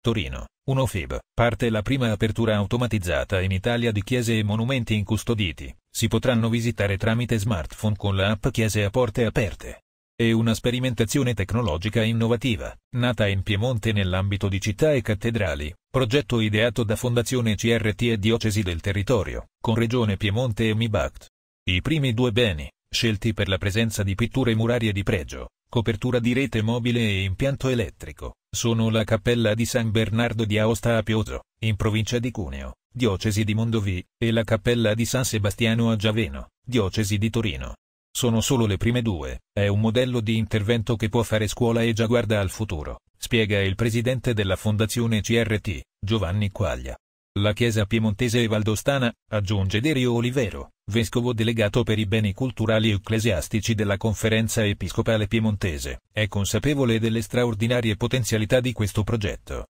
Torino, 1 Feb. Parte la prima apertura automatizzata in Italia di chiese e monumenti incustoditi. Si potranno visitare tramite smartphone con la app Chiese a porte aperte. È una sperimentazione tecnologica innovativa, nata in Piemonte nell'ambito di città e cattedrali, progetto ideato da Fondazione CRT e Diocesi del Territorio, con Regione Piemonte e MIBACT. I primi due beni, scelti per la presenza di pitture murarie di pregio, copertura di rete mobile e impianto elettrico, sono la cappella di San Bernardo di Aosta a Piozzo, in provincia di Cuneo, diocesi di Mondovì, e la cappella di San Sebastiano a Giaveno, diocesi di Torino. Sono solo le prime due, è un modello di intervento che può fare scuola e già guarda al futuro, spiega il presidente della fondazione CRT, Giovanni Quaglia. La chiesa piemontese e valdostana, aggiunge Derio Olivero, vescovo delegato per i beni culturali ecclesiastici della Conferenza Episcopale Piemontese, è consapevole delle straordinarie potenzialità di questo progetto.